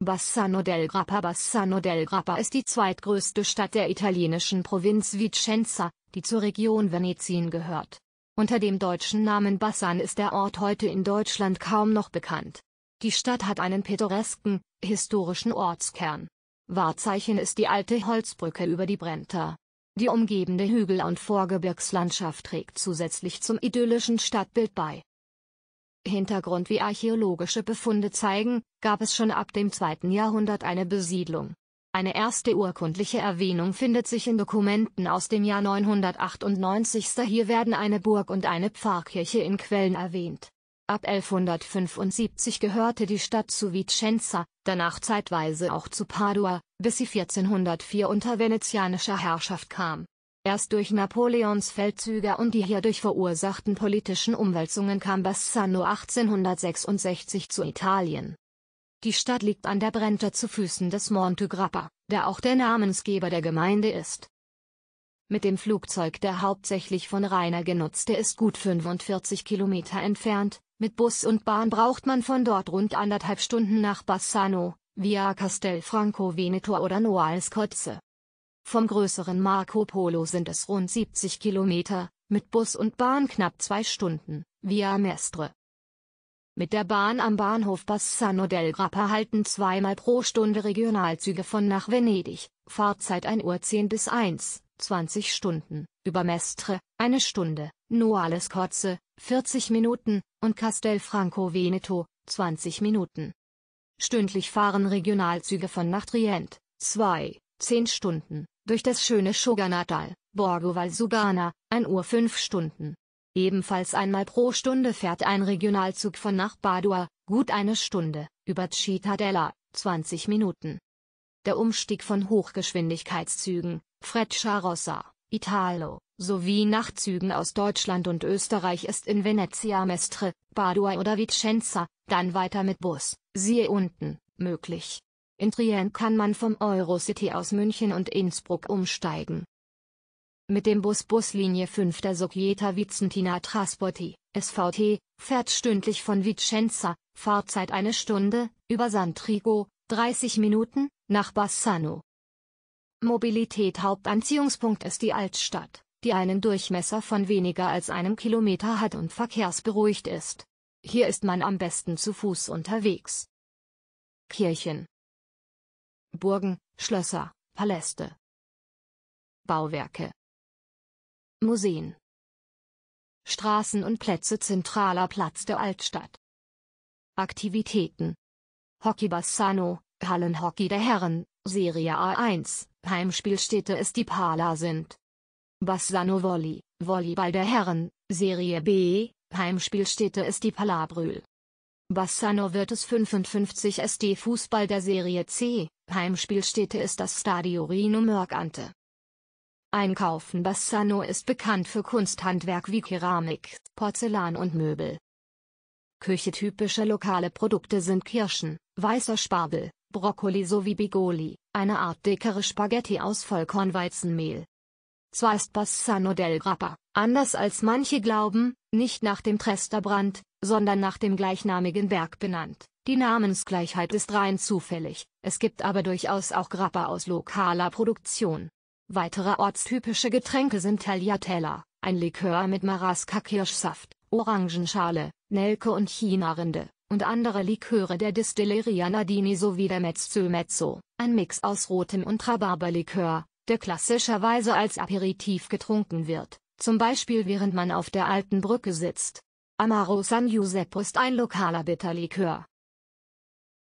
Bassano del Grappa Bassano del Grappa ist die zweitgrößte Stadt der italienischen Provinz Vicenza, die zur Region Venetien gehört. Unter dem deutschen Namen Bassan ist der Ort heute in Deutschland kaum noch bekannt. Die Stadt hat einen pittoresken, historischen Ortskern. Wahrzeichen ist die alte Holzbrücke über die Brenta. Die umgebende Hügel- und Vorgebirgslandschaft trägt zusätzlich zum idyllischen Stadtbild bei. Hintergrund wie archäologische Befunde zeigen, gab es schon ab dem 2. Jahrhundert eine Besiedlung. Eine erste urkundliche Erwähnung findet sich in Dokumenten aus dem Jahr 998. Hier werden eine Burg und eine Pfarrkirche in Quellen erwähnt. Ab 1175 gehörte die Stadt zu Vicenza, danach zeitweise auch zu Padua, bis sie 1404 unter venezianischer Herrschaft kam Erst durch Napoleons Feldzüge und die hierdurch verursachten politischen Umwälzungen kam Bassano 1866 zu Italien. Die Stadt liegt an der Brenta zu Füßen des Monte Grappa, der auch der Namensgeber der Gemeinde ist. Mit dem Flugzeug, der hauptsächlich von Rainer genutzte ist gut 45 Kilometer entfernt, mit Bus und Bahn braucht man von dort rund anderthalb Stunden nach Bassano, via Castelfranco Veneto oder Noa Scotze. Vom größeren Marco Polo sind es rund 70 Kilometer, mit Bus und Bahn knapp zwei Stunden, via Mestre. Mit der Bahn am Bahnhof Bassano del Grappa halten zweimal pro Stunde Regionalzüge von nach Venedig, Fahrzeit 1 Uhr 10 bis 1, 20 Stunden, über Mestre, eine Stunde, Noales Kotze, 40 Minuten, und Castelfranco Veneto, 20 Minuten. Stündlich fahren Regionalzüge von nach Trient, 2, 10 Stunden, durch das schöne Shogarnatal, Borgo Valsugana, 1 Uhr 5 Stunden. Ebenfalls einmal pro Stunde fährt ein Regionalzug von nach Padua, gut eine Stunde, über Cittadella, 20 Minuten. Der Umstieg von Hochgeschwindigkeitszügen, Frecciarossa, Italo, sowie Nachtzügen aus Deutschland und Österreich ist in Venezia Mestre, Padua oder Vicenza, dann weiter mit Bus, siehe unten, möglich. In Trient kann man vom Eurocity aus München und Innsbruck umsteigen. Mit dem Bus Buslinie 5 der Sogdieta Vicentina Trasporti, SVT, fährt stündlich von Vicenza, Fahrzeit eine Stunde, über Santrigo, 30 Minuten, nach Bassano. Mobilität Hauptanziehungspunkt ist die Altstadt, die einen Durchmesser von weniger als einem Kilometer hat und verkehrsberuhigt ist. Hier ist man am besten zu Fuß unterwegs. Kirchen Burgen, Schlösser, Paläste. Bauwerke. Museen. Straßen und Plätze zentraler Platz der Altstadt. Aktivitäten. Hockey Bassano, Hallenhockey der Herren, Serie A1, Heimspielstädte ist die Pala sind. Bassano Volley, Volleyball der Herren, Serie B, Heimspielstädte ist die Palabrühl. Bassano wird es 55 SD Fußball der Serie C, Heimspielstätte ist das Stadio Rino Mercante. Einkaufen Bassano ist bekannt für Kunsthandwerk wie Keramik, Porzellan und Möbel. Küche typische lokale Produkte sind Kirschen, weißer Spargel, Brokkoli sowie Bigoli, eine Art dickere Spaghetti aus Vollkornweizenmehl. Zwar ist Bassano del Grappa, anders als manche glauben, nicht nach dem Tresterbrand, sondern nach dem gleichnamigen Berg benannt. Die Namensgleichheit ist rein zufällig, es gibt aber durchaus auch Grappa aus lokaler Produktion. Weitere ortstypische Getränke sind Tagliatella, ein Likör mit Maraska-Kirschsaft, Orangenschale, Nelke und China-Rinde, und andere Liköre der Distilleria Nardini sowie der Mezzo Mezzo, ein Mix aus rotem und Rhabarberlikör, der klassischerweise als Aperitif getrunken wird, zum Beispiel während man auf der alten Brücke sitzt. Amaro San Giuseppe ist ein lokaler Bitterlikör,